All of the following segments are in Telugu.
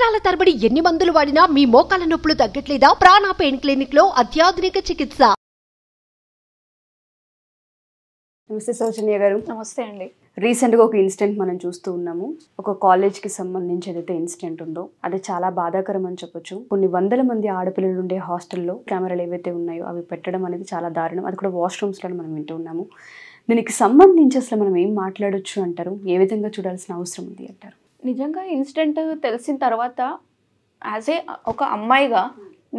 సంవత్సరాల తరబడి ఎన్ని మందులు వాడినా మీ మోకాల నొప్పులు తగ్గట్లేదా ప్రాణ పెయిన్ క్లినిక్ లో అత్యాధునిక చికిత్స నమస్తే సౌజన్య గారు నమస్తే అండి రీసెంట్గా ఒక ఇన్సిడెంట్ మనం చూస్తూ ఉన్నాము ఒక కాలేజ్కి సంబంధించి ఏదైతే ఇన్సిడెంట్ ఉందో అది చాలా బాధాకరం అని చెప్పొచ్చు కొన్ని వందల మంది ఆడపిల్లలు ఉండే హాస్టల్లో కెమెరాలు ఏవైతే ఉన్నాయో అవి పెట్టడం అనేది చాలా దారుణం అది కూడా వాష్రూమ్స్లో మనం వింటూ ఉన్నాము దీనికి సంబంధించి అసలు మనం ఏం మాట్లాడొచ్చు అంటారు ఏ విధంగా చూడాల్సిన అవసరం ఉంది అంటారు నిజంగా ఇన్సిడెంట్ తెలిసిన తర్వాత యాజ్ ఏ ఒక అమ్మాయిగా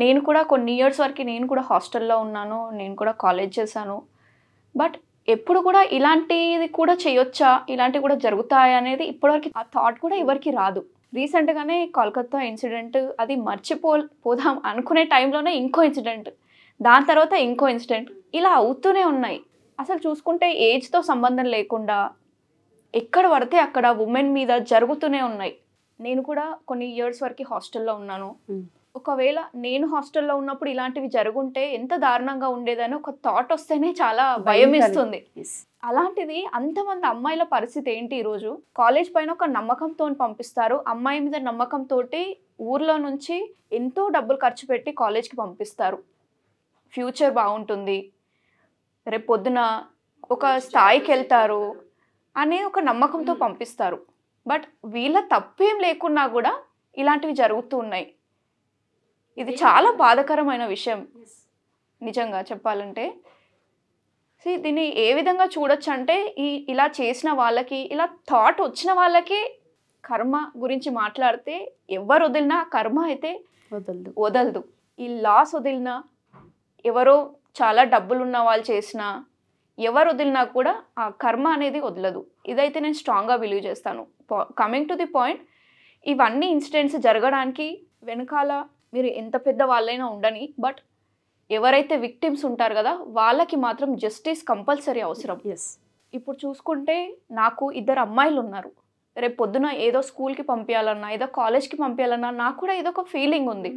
నేను కూడా కొన్ని ఇయర్స్ వరకు నేను కూడా హాస్టల్లో ఉన్నాను నేను కూడా కాలేజ్ చేశాను బట్ ఎప్పుడు కూడా ఇలాంటిది కూడా చేయొచ్చా ఇలాంటివి కూడా జరుగుతాయి అనేది ఇప్పటివరకు ఆ థాట్ కూడా ఎవరికి రాదు రీసెంట్గానే కోల్కత్తా ఇన్సిడెంట్ అది మర్చిపో పోదాం అనుకునే టైంలోనే ఇంకో ఇన్సిడెంట్ దాని తర్వాత ఇంకో ఇన్సిడెంట్ ఇలా అవుతూనే ఉన్నాయి అసలు చూసుకుంటే ఏజ్తో సంబంధం లేకుండా ఎక్కడ పడితే అక్కడ ఉమెన్ మీద జరుగుతూనే ఉన్నాయి నేను కూడా కొన్ని ఇయర్స్ వరకు హాస్టల్లో ఉన్నాను ఒకవేళ నేను హాస్టల్లో ఉన్నప్పుడు ఇలాంటివి జరుగుంటే ఎంత దారుణంగా ఉండేదని ఒక థాట్ వస్తేనే చాలా భయం ఇస్తుంది అలాంటిది అంతమంది అమ్మాయిల పరిస్థితి ఏంటి ఈరోజు కాలేజ్ పైన ఒక నమ్మకంతో పంపిస్తారు అమ్మాయి మీద నమ్మకంతో ఊర్లో నుంచి ఎంతో డబ్బులు ఖర్చు పెట్టి కాలేజ్కి పంపిస్తారు ఫ్యూచర్ బాగుంటుంది రేపు పొద్దున ఒక స్థాయికి వెళ్తారు అనే ఒక నమ్మకంతో పంపిస్తారు బట్ వీళ్ళ తప్పేం లేకున్నా కూడా ఇలాంటివి జరుగుతూ ఉన్నాయి ఇది చాలా బాధకరమైన విషయం నిజంగా చెప్పాలంటే దీన్ని ఏ విధంగా చూడొచ్చు అంటే ఈ ఇలా చేసిన వాళ్ళకి ఇలా థాట్ వచ్చిన వాళ్ళకి కర్మ గురించి మాట్లాడితే ఎవరు వదిలినా కర్మ అయితే వదలదు వదలదు ఈ లాస్ వదిలినా ఎవరో చాలా డబ్బులు ఉన్న వాళ్ళు చేసినా ఎవరు వదిలినా కూడా ఆ కర్మ అనేది వదలదు ఇదైతే నేను స్ట్రాంగ్గా బిలీవ్ చేస్తాను కమింగ్ టు ది పాయింట్ ఇవన్నీ ఇన్సిడెంట్స్ జరగడానికి వెనకాల మీరు ఎంత పెద్ద వాళ్ళైనా ఉండని బట్ ఎవరైతే విక్టిమ్స్ ఉంటారు కదా వాళ్ళకి మాత్రం జస్టిస్ కంపల్సరీ అవసరం ఎస్ ఇప్పుడు చూసుకుంటే నాకు ఇద్దరు అమ్మాయిలు ఉన్నారు రేపు పొద్దున ఏదో స్కూల్కి పంపించాలన్నా ఏదో కాలేజ్కి పంపించాలన్నా నాకు కూడా ఏదో ఒక ఫీలింగ్ ఉంది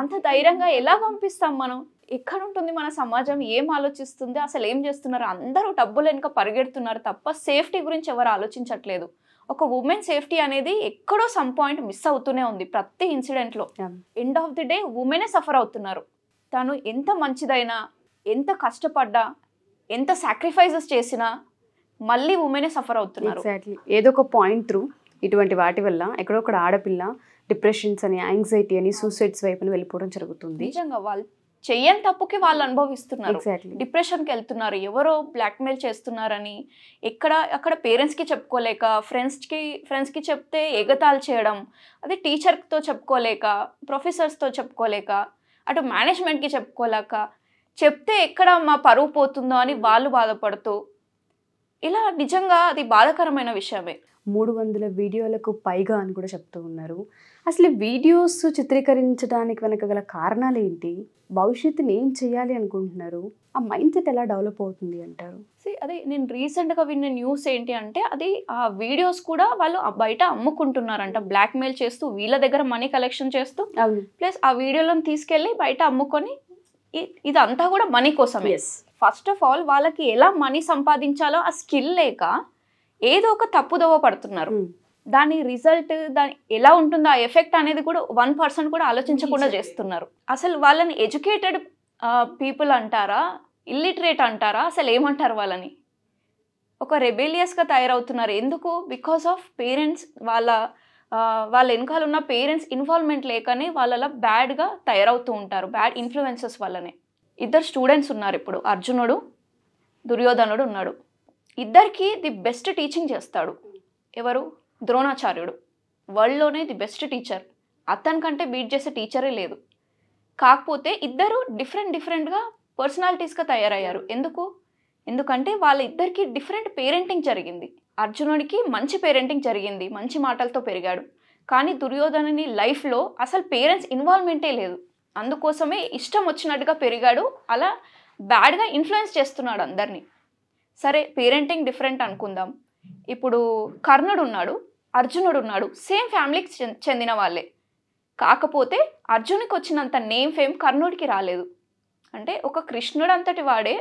అంత ధైర్యంగా ఎలా పంపిస్తాం మనం ఎక్కడ ఉంటుంది మన సమాజం ఏం ఆలోచిస్తుంది అసలు ఏం చేస్తున్నారు అందరూ డబ్బులు వెనుక పరిగెడుతున్నారు తప్ప సేఫ్టీ గురించి ఎవరు ఆలోచించట్లేదు ఒక ఉమెన్ సేఫ్టీ అనేది ఎక్కడో సమ్ పాయింట్ మిస్ అవుతూనే ఉంది ప్రతి ఇన్సిడెంట్లో ఎండ్ ఆఫ్ ది డే ఉమెనే సఫర్ అవుతున్నారు తను ఎంత మంచిదైనా ఎంత కష్టపడ్డా ఎంత సాక్రిఫైజెస్ చేసినా మళ్ళీ ఉమెనే సఫర్ అవుతున్నారు ఏదో ఒక పాయింట్ త్రూ ఇటువంటి వాటి వల్ల ఎక్కడో ఒక ఆడపిల్ల డిప్రెషన్స్ అని యాంగ్జైటీ అని సూసైడ్స్ వైపు వెళ్ళిపోవడం జరుగుతుంది నిజంగా వాళ్ళు చెయ్యని తప్పుకి వాళ్ళు అనుభవిస్తున్నారు డిప్రెషన్కి వెళ్తున్నారు ఎవరో బ్లాక్మెయిల్ చేస్తున్నారని ఎక్కడ అక్కడ పేరెంట్స్కి చెప్పుకోలేక ఫ్రెండ్స్కి ఫ్రెండ్స్కి చెప్తే ఎగతాలు చేయడం అదే టీచర్తో చెప్పుకోలేక ప్రొఫెసర్స్తో చెప్పుకోలేక అటు మేనేజ్మెంట్కి చెప్పుకోలేక చెప్తే ఎక్కడ మా పరువు పోతుందో అని వాళ్ళు బాధపడుతూ ఇలా నిజంగా అది బాధాకరమైన విషయమే మూడు వందల వీడియోలకు పైగా అని కూడా చెప్తూ ఉన్నారు అసలు వీడియోస్ చిత్రీకరించడానికి వెనక గల కారణాలు ఏంటి భవిష్యత్తుని ఏం చేయాలి అనుకుంటున్నారు ఆ మైండ్ సెట్ ఎలా డెవలప్ అవుతుంది అంటారు అదే నేను రీసెంట్గా విన్న న్యూస్ ఏంటి అంటే అది ఆ వీడియోస్ కూడా వాళ్ళు బయట అమ్ముకుంటున్నారంట బ్లాక్ మెయిల్ చేస్తూ వీళ్ళ దగ్గర మనీ కలెక్షన్ చేస్తూ ప్లస్ ఆ వీడియోలను తీసుకెళ్ళి బయట అమ్ముకొని ఇదంతా కూడా మనీ కోసం ఫస్ట్ ఆఫ్ ఆల్ వాళ్ళకి ఎలా మనీ సంపాదించాలో ఆ స్కిల్ లేక ఏదో ఒక తప్పుదోవ పడుతున్నారు దాని రిజల్ట్ దాని ఎలా ఉంటుందో ఆ ఎఫెక్ట్ అనేది కూడా వన్ పర్సన్ కూడా ఆలోచించకుండా చేస్తున్నారు అసలు వాళ్ళని ఎడ్యుకేటెడ్ పీపుల్ అంటారా ఇల్లిటరేట్ అంటారా అసలు ఏమంటారు వాళ్ళని ఒక రెబేలియస్గా తయారవుతున్నారు ఎందుకు బికాస్ ఆఫ్ పేరెంట్స్ వాళ్ళ వాళ్ళ వెనకాల ఉన్న పేరెంట్స్ ఇన్వాల్వ్మెంట్ లేకనే వాళ్ళలా బ్యాడ్గా తయారవుతూ ఉంటారు బ్యాడ్ ఇన్ఫ్లుయెన్సెస్ వల్లనే ఇద్దరు స్టూడెంట్స్ ఉన్నారు ఇప్పుడు అర్జునుడు దుర్యోధనుడు ఉన్నాడు ఇద్దరికి ది బెస్ట్ టీచింగ్ చేస్తాడు ఎవరు ద్రోణాచార్యుడు వరల్డ్లోనే ది బెస్ట్ టీచర్ అతని కంటే బీట్ చేసే టీచరే లేదు కాకపోతే ఇద్దరు డిఫరెంట్ డిఫరెంట్గా పర్సనాలిటీస్గా తయారయ్యారు ఎందుకు ఎందుకంటే వాళ్ళ ఇద్దరికి డిఫరెంట్ పేరెంటింగ్ జరిగింది అర్జునుడికి మంచి పేరెంటింగ్ జరిగింది మంచి మాటలతో పెరిగాడు కానీ దుర్యోధనుని లైఫ్లో అసలు పేరెంట్స్ ఇన్వాల్వ్మెంటే లేదు అందుకోసమే ఇష్టం వచ్చినట్టుగా పెరిగాడు అలా బ్యాడ్గా ఇన్ఫ్లుయెన్స్ చేస్తున్నాడు అందరినీ సరే పేరెంటింగ్ డిఫరెంట్ అనుకుందాం ఇప్పుడు కర్ణుడు ఉన్నాడు అర్జునుడు ఉన్నాడు సేమ్ ఫ్యామిలీకి చెందిన వాళ్ళే కాకపోతే అర్జునుకి వచ్చినంత నేమ్ ఫేమ్ కర్ణుడికి రాలేదు అంటే ఒక కృష్ణుడు అంతటి వాడే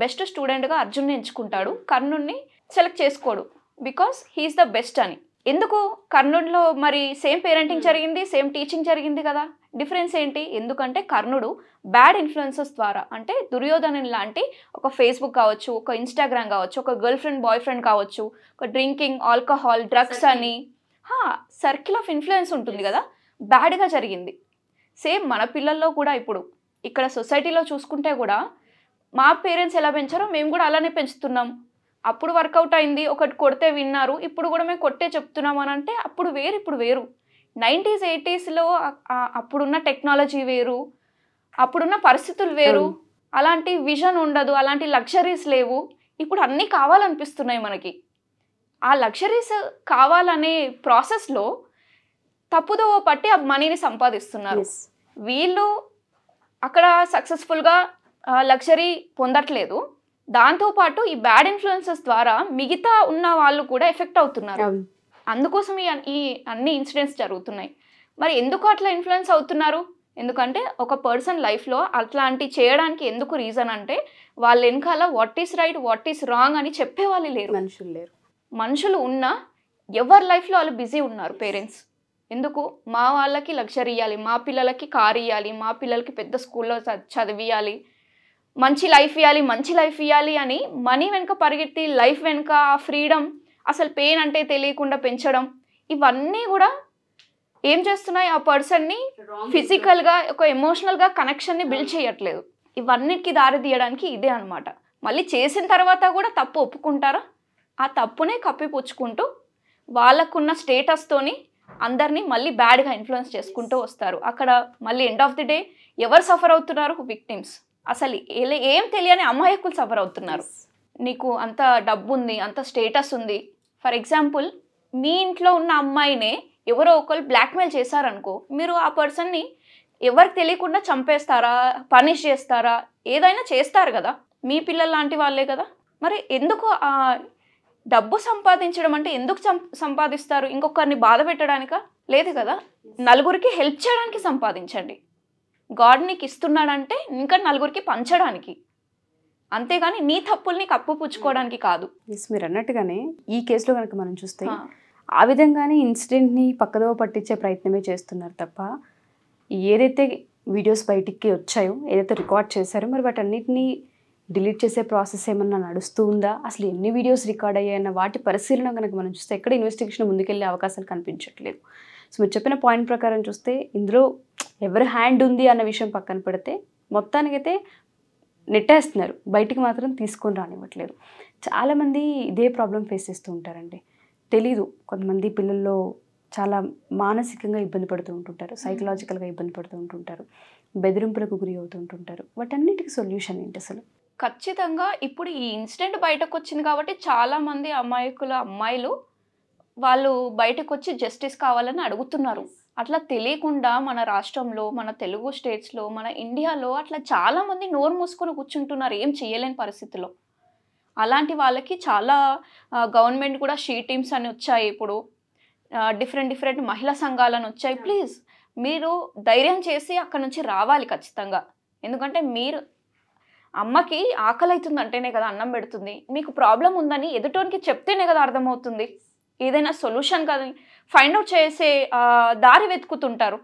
బెస్ట్ స్టూడెంట్గా అర్జున్ని ఎంచుకుంటాడు కర్ణుడిని సెలెక్ట్ చేసుకోడు బికాస్ హీఈస్ ద బెస్ట్ అని ఎందుకు కర్ణుడిలో మరి సేమ్ పేరెంటింగ్ hmm. జరిగింది సేమ్ టీచింగ్ జరిగింది కదా డిఫరెన్స్ ఏంటి ఎందుకంటే కర్ణుడు బ్యాడ్ ఇన్ఫ్లుయెన్సెస్ ద్వారా అంటే దుర్యోధనన్ లాంటి ఒక ఫేస్బుక్ కావచ్చు ఒక ఇన్స్టాగ్రామ్ కావచ్చు ఒక గర్ల్ ఫ్రెండ్ బాయ్ ఫ్రెండ్ కావచ్చు ఒక డ్రింకింగ్ ఆల్కహాల్ డ్రగ్స్ అని సర్కిల్ ఆఫ్ ఇన్ఫ్లుయెన్స్ ఉంటుంది కదా బ్యాడ్గా జరిగింది సేమ్ మన పిల్లల్లో కూడా ఇప్పుడు ఇక్కడ సొసైటీలో చూసుకుంటే కూడా మా పేరెంట్స్ ఎలా పెంచారో మేము కూడా అలానే పెంచుతున్నాం అప్పుడు వర్కౌట్ అయింది ఒకటి కొడితే విన్నారు ఇప్పుడు కూడా మేము కొట్టే చెప్తున్నాం అని అంటే అప్పుడు వేరు ఇప్పుడు వేరు నైంటీస్ ఎయిటీస్లో అప్పుడున్న టెక్నాలజీ వేరు అప్పుడున్న పరిస్థితులు వేరు hmm. అలాంటి విజన్ ఉండదు అలాంటి లగ్జరీస్ లేవు ఇప్పుడు అన్నీ కావాలనిపిస్తున్నాయి మనకి ఆ లగ్జరీస్ కావాలనే ప్రాసెస్లో తప్పుదోవ పట్టి ఆ మనీని సంపాదిస్తున్నారు వీళ్ళు అక్కడ సక్సెస్ఫుల్గా లగ్జరీ పొందట్లేదు దాంతోపాటు ఈ బ్యాడ్ ఇన్ఫ్లుయెన్సెస్ ద్వారా మిగతా ఉన్న వాళ్ళు కూడా ఎఫెక్ట్ అవుతున్నారు అందుకోసం ఈ అన్ని ఇన్సిడెంట్స్ జరుగుతున్నాయి మరి ఎందుకు అట్లా ఇన్ఫ్లుయెన్స్ అవుతున్నారు ఎందుకంటే ఒక పర్సన్ లైఫ్లో అట్లాంటి చేయడానికి ఎందుకు రీజన్ అంటే వాళ్ళ వెనకాల what is right what is wrong అని చెప్పే వాళ్ళు లేరు మనుషులు లేరు మనుషులు ఉన్నా ఎవరి లైఫ్లో వాళ్ళు బిజీ ఉన్నారు పేరెంట్స్ ఎందుకు మా వాళ్ళకి లగ్జరీ ఇవ్వాలి మా పిల్లలకి కార్ ఇవ్వాలి మా పిల్లలకి పెద్ద స్కూల్లో చదివియాలి మంచి లైఫ్ ఇవ్వాలి మంచి లైఫ్ ఇవ్వాలి అని మనీ వెనుక పరిగెత్తి లైఫ్ వెనుక ఆ ఫ్రీడమ్ అసలు పెయిన్ అంటే తెలియకుండా పెంచడం ఇవన్నీ కూడా ఏం చేస్తున్నాయి ఆ పర్సన్ని ఫిజికల్గా ఒక ఎమోషనల్గా కనెక్షన్ని బిల్డ్ చేయట్లేదు ఇవన్నిటికి దారి తీయడానికి ఇదే అనమాట మళ్ళీ చేసిన తర్వాత కూడా తప్పు ఒప్పుకుంటారా ఆ తప్పునే కప్పిపుచ్చుకుంటూ వాళ్ళకున్న స్టేటస్తోని అందరినీ మళ్ళీ బ్యాడ్గా ఇన్ఫ్లుయెన్స్ చేసుకుంటూ వస్తారు అక్కడ మళ్ళీ ఎండ్ ఆఫ్ ది డే ఎవరు సఫర్ అవుతున్నారు విక్టిమ్స్ అసలు ఏం తెలియని అమాయకులు సఫర్ అవుతున్నారు నీకు అంత డబ్బు ఉంది అంత స్టేటస్ ఉంది ఫర్ ఎగ్జాంపుల్ మీ ఇంట్లో ఉన్న అమ్మాయినే ఎవరో ఒకరు బ్లాక్మెయిల్ చేశారనుకో మీరు ఆ పర్సన్ని ఎవరికి తెలియకుండా చంపేస్తారా పనిష్ చేస్తారా ఏదైనా చేస్తారు కదా మీ పిల్లలు లాంటి వాళ్ళే కదా మరి ఎందుకు ఆ డబ్బు సంపాదించడం అంటే ఎందుకు సంపాదిస్తారు ఇంకొకరిని బాధ పెట్టడానికా లేదు కదా నలుగురికి హెల్ప్ చేయడానికి సంపాదించండి గాడ్ నీకు ఇస్తున్నాడంటే ఇంకా నలుగురికి పంచడానికి అంతేగాని నీ తప్పుల్ని కప్పు పుచ్చుకోవడానికి కాదు మీరు అన్నట్టుగానే ఈ కేసులో కనుక మనం చూస్తే ఆ విధంగానే ఇన్సిడెంట్ని పక్కదో పట్టించే ప్రయత్నమే చేస్తున్నారు తప్ప ఏదైతే వీడియోస్ బయటికి వచ్చాయో ఏదైతే రికార్డ్ చేశారో మరి వాటన్నిటిని డిలీట్ చేసే ప్రాసెస్ ఏమన్నా నడుస్తూ ఉందా అసలు ఎన్ని వీడియోస్ రికార్డ్ అయ్యాయన్న వాటి పరిశీలన కనుక మనం చూస్తే ఎక్కడ ఇన్వెస్టిగేషన్ ముందుకెళ్ళే అవకాశాలు కనిపించట్లేదు సో మీరు చెప్పిన పాయింట్ ప్రకారం చూస్తే ఇందులో ఎవరి హ్యాండ్ ఉంది అన్న విషయం పక్కన పెడితే మొత్తానికైతే నెట్టేస్తున్నారు బయటికి మాత్రం తీసుకొని రానివ్వట్లేదు చాలామంది ఇదే ప్రాబ్లం ఫేస్ చేస్తూ ఉంటారండి తెలీదు కొంతమంది పిల్లల్లో చాలా మానసికంగా ఇబ్బంది పడుతూ ఉంటుంటారు సైకలాజికల్గా ఇబ్బంది పడుతూ ఉంటుంటారు బెదిరింపులకు గురి అవుతూ ఉంటుంటారు వాటన్నిటికి సొల్యూషన్ ఏంటి అసలు ఖచ్చితంగా ఇప్పుడు ఈ ఇన్సిడెంట్ బయటకు వచ్చింది కాబట్టి చాలామంది అమాయకుల అమ్మాయిలు వాళ్ళు బయటకు వచ్చి జస్టిస్ కావాలని అడుగుతున్నారు అట్లా తెలియకుండా మన రాష్ట్రంలో మన తెలుగు స్టేట్స్లో మన ఇండియాలో అట్లా చాలామంది నోరు మూసుకొని కూర్చుంటున్నారు ఏం చేయలేని పరిస్థితిలో అలాంటి వాళ్ళకి చాలా గవర్నమెంట్ కూడా షీ టీమ్స్ అని వచ్చాయి ఇప్పుడు డిఫరెంట్ డిఫరెంట్ మహిళా సంఘాలను వచ్చాయి ప్లీజ్ మీరు ధైర్యం చేసి అక్కడ నుంచి రావాలి ఖచ్చితంగా ఎందుకంటే మీరు అమ్మకి ఆకలి అవుతుంది అంటేనే కదా అన్నం పెడుతుంది మీకు ప్రాబ్లం ఉందని ఎదుటోనికి చెప్తేనే కదా అర్థమవుతుంది ఏదైనా సొల్యూషన్ కాదు ఫైండ్ అవుట్ చేసే దారి వెతుకుతుంటారు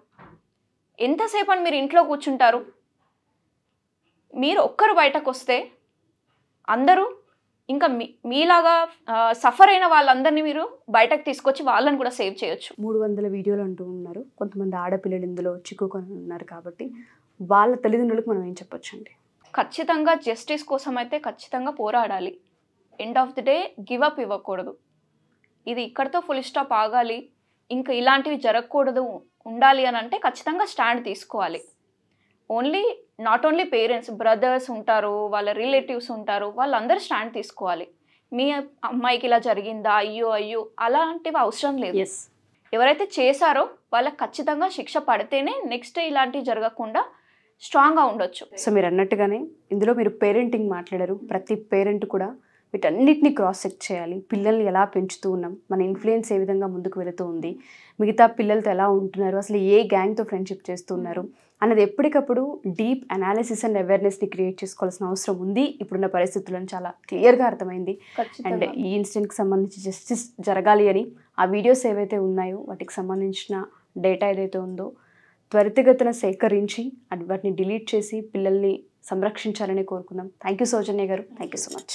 ఎంతసేపు అని మీరు ఇంట్లో కూర్చుంటారు మీరు ఒక్కరు బయటకు వస్తే అందరూ ఇంకా మీ మీలాగా సఫర్ అయిన వాళ్ళందరినీ మీరు బయటకు తీసుకొచ్చి వాళ్ళని కూడా సేవ్ చేయొచ్చు మూడు వందల వీడియోలు అంటూ ఉన్నారు కొంతమంది ఆడపిల్లలు ఇందులో చిక్కుకొని ఉన్నారు కాబట్టి వాళ్ళ తల్లిదండ్రులకు మనం ఏం చెప్పొచ్చండి ఖచ్చితంగా జస్టిస్ కోసం అయితే ఖచ్చితంగా పోరాడాలి end of the day give up ఇవ్వకూడదు ఇది ఇక్కడతో ఫుల్ స్టాప్ ఆగాలి ఇంకా ఇలాంటివి జరగకూడదు ఉండాలి అని అంటే ఖచ్చితంగా స్టాండ్ తీసుకోవాలి only not only parents brothers ఉంటారు వాళ్ళ రిలేటివ్స్ ఉంటారు వాళ్ళందరూ స్టాండ్ తీసుకోవాలి మీ అమ్మాయికి ఇలా జరిగిందా అయ్యో అయ్యో అలాంటివి అవసరం లేదు ఎవరైతే చేశారో వాళ్ళకి ఖచ్చితంగా శిక్ష పడితేనే నెక్స్ట్ ఇలాంటివి జరగకుండా స్ట్రాంగ్గా ఉండొచ్చు సో మీరు అన్నట్టుగానే ఇందులో మీరు పేరెంటింగ్ మాట్లాడారు ప్రతి పేరెంట్ కూడా వీటన్నిటిని క్రాస్ చెక్ చేయాలి పిల్లల్ని ఎలా పెంచుతూ ఉన్నాం మన ఇన్ఫ్లుయెన్స్ ఏ విధంగా ముందుకు వెళుతూ ఉంది మిగతా పిల్లలతో ఎలా ఉంటున్నారు అసలు ఏ గ్యాంగ్తో ఫ్రెండ్షిప్ చేస్తున్నారు అన్నది ఎప్పటికప్పుడు డీప్ అనాలిసిస్ అండ్ అవేర్నెస్ని క్రియేట్ చేసుకోవాల్సిన అవసరం ఉంది ఇప్పుడున్న పరిస్థితులను చాలా క్లియర్గా అర్థమైంది అండ్ ఈ ఇన్సిడెంట్కి సంబంధించి జస్టిస్ జరగాలి అని ఆ వీడియోస్ ఏవైతే ఉన్నాయో వాటికి సంబంధించిన డేటా ఏదైతే ఉందో త్వరితగతిన సేకరించి వాటిని డిలీట్ చేసి పిల్లల్ని సంరక్షించాలని కోరుకుందాం థ్యాంక్ యూ సోజన్య గారు థ్యాంక్ యూ సో మచ్